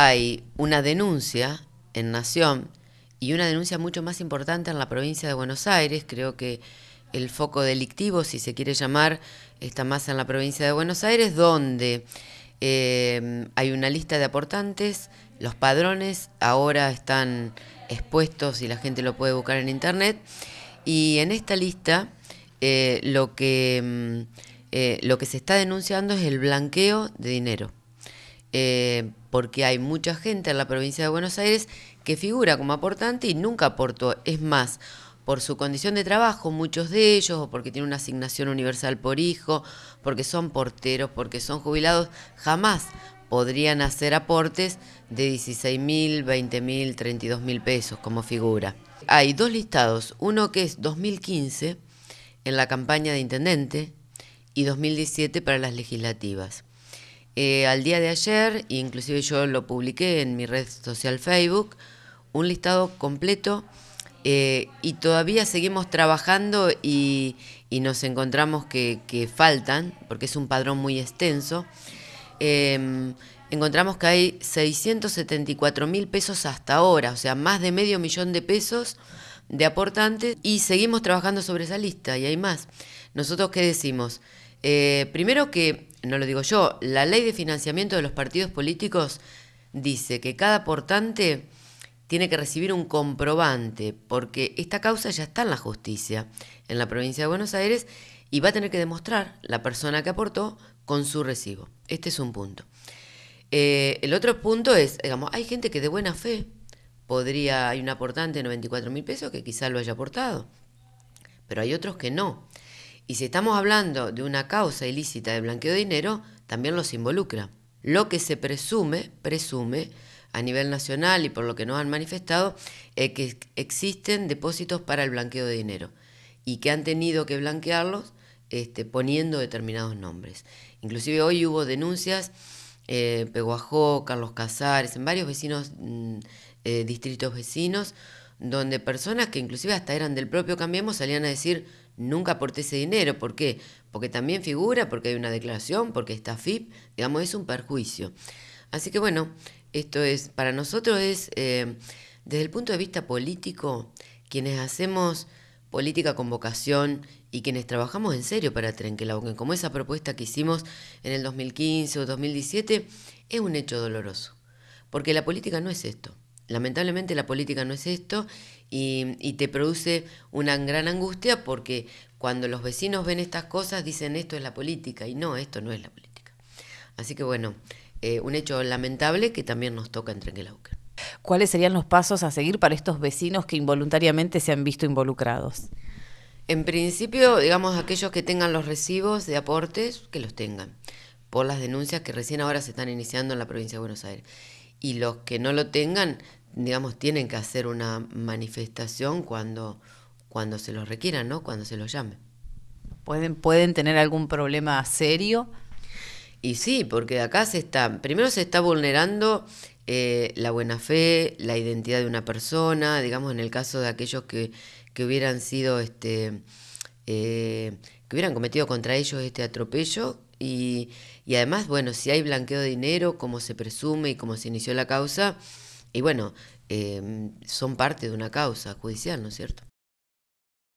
hay una denuncia en Nación y una denuncia mucho más importante en la provincia de Buenos Aires. Creo que el foco delictivo, si se quiere llamar, está más en la provincia de Buenos Aires, donde eh, hay una lista de aportantes, los padrones ahora están expuestos y la gente lo puede buscar en internet. Y en esta lista eh, lo, que, mm, eh, lo que se está denunciando es el blanqueo de dinero. Eh, porque hay mucha gente en la provincia de Buenos Aires que figura como aportante y nunca aportó. Es más, por su condición de trabajo, muchos de ellos, o porque tienen una asignación universal por hijo, porque son porteros, porque son jubilados, jamás podrían hacer aportes de 16 mil, 20 mil, 32 mil pesos como figura. Hay dos listados, uno que es 2015 en la campaña de intendente y 2017 para las legislativas. Eh, al día de ayer, inclusive yo lo publiqué en mi red social Facebook, un listado completo eh, y todavía seguimos trabajando y, nos encontramos que, faltan, porque es un padrón muy extenso. Em, encontramos que hay 674 mil pesos hasta ahora, o sea, más de medio millón de pesos de aportantes y seguimos trabajando sobre esa lista y hay más. Nosotros qué decimos? Eh, primero que no lo digo yo, la ley de financiamiento de los partidos políticos dice que cada portante tiene que recibir un comprobante, porque esta causa ya está en la justicia, en la provincia de Buenos Aires, y va a tener que demostrar la persona que aportó con su recibo. Este es un punto. Eh, el otro punto es, digamos, hay gente que de buena fe podría, hay un aportante de 94 mil pesos que quizá lo haya aportado, pero hay otros que no. Y si estamos hablando de una causa ilícita de blanqueo de dinero, también los involucra. Lo que se presume, presume, a nivel nacional y por lo que nos han manifestado, es que existen depósitos para el blanqueo de dinero y que han tenido que blanquearlos este, poniendo determinados nombres. Inclusive hoy hubo denuncias, eh, Peguajó, Carlos Casares, en varios vecinos, mm, eh, distritos vecinos, donde personas que inclusive hasta eran del propio Cambiemos salían a decir nunca aporté ese dinero. ¿Por qué? Porque también figura, porque hay una declaración, porque está FIP, digamos, es un perjuicio. Así que bueno, esto es, para nosotros es, eh, desde el punto de vista político, quienes hacemos política con vocación y quienes trabajamos en serio para Trenquela, como esa propuesta que hicimos en el 2015 o 2017, es un hecho doloroso. Porque la política no es esto lamentablemente la política no es esto y, te produce una gran angustia porque cuando los vecinos ven estas cosas dicen esto es la política y no, esto no es la política. Así que bueno, eh, un hecho lamentable que también nos toca en Trenquelauque. ¿Cuáles serían los pasos a seguir para estos vecinos que involuntariamente se han visto involucrados? En principio, digamos, aquellos que tengan los recibos de aportes, que los tengan, por las denuncias que recién ahora se están iniciando en la provincia de Buenos Aires. Y los que no lo tengan, digamos, tienen que hacer una manifestación cuando, se los requieran, ¿no? Cuando se los llame. ¿Pueden, tener algún problema serio? Y sí, porque acá se está, primero se está vulnerando eh, la buena fe, la identidad de una persona, digamos, en el caso de aquellos que, que hubieran sido, este, eh, que hubieran cometido contra ellos este atropello, y, y además, bueno, si hay blanqueo de dinero, como se presume y como se inició la causa, y bueno, eh, son parte de una causa judicial, ¿no es cierto?